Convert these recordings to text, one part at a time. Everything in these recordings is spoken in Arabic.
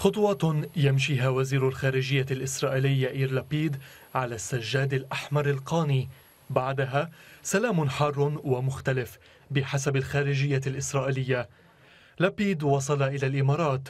خطوة يمشيها وزير الخارجية الإسرائيلي إير لبيد على السجاد الأحمر القاني بعدها سلام حار ومختلف بحسب الخارجية الإسرائيلية لبيد وصل إلى الإمارات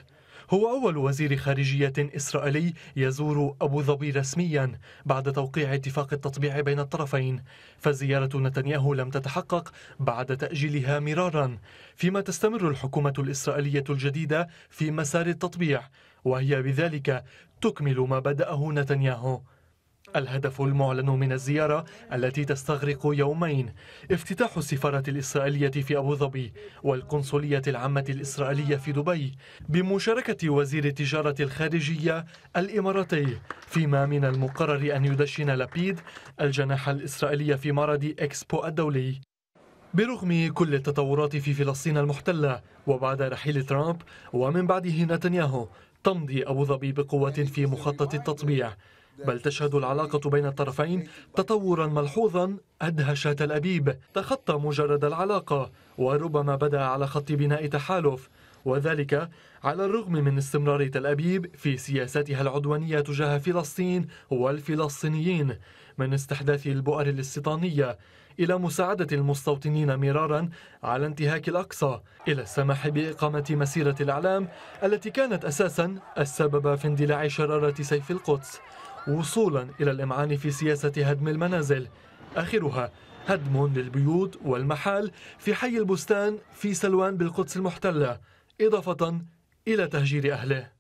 هو أول وزير خارجية إسرائيلي يزور أبو ظبي رسميا بعد توقيع اتفاق التطبيع بين الطرفين فزيارة نتنياهو لم تتحقق بعد تأجيلها مرارا فيما تستمر الحكومة الإسرائيلية الجديدة في مسار التطبيع وهي بذلك تكمل ما بدأه نتنياهو الهدف المعلن من الزيارة التي تستغرق يومين افتتاح السفارة الإسرائيلية في أبو ظبي والقنصلية العامة الإسرائيلية في دبي بمشاركة وزير التجارة الخارجية الإماراتي فيما من المقرر أن يدشن لابيد الجناح الإسرائيلي في معرض إكسبو الدولي برغم كل التطورات في فلسطين المحتلة وبعد رحيل ترامب ومن بعده نتنياهو تمضي أبو ظبي بقوة في مخطط التطبيع بل تشهد العلاقة بين الطرفين تطورا ملحوظا أدهش تل أبيب تخطى مجرد العلاقة وربما بدأ على خط بناء تحالف وذلك على الرغم من استمرار تل أبيب في سياساتها العدوانية تجاه فلسطين والفلسطينيين من استحداث البؤر الاستيطانية إلى مساعدة المستوطنين مرارا على انتهاك الأقصى إلى السماح بإقامة مسيرة الإعلام التي كانت أساسا السبب في اندلاع شرارة سيف القدس وصولا إلى الإمعان في سياسة هدم المنازل آخرها هدم للبيوت والمحال في حي البستان في سلوان بالقدس المحتلة إضافة إلى تهجير أهله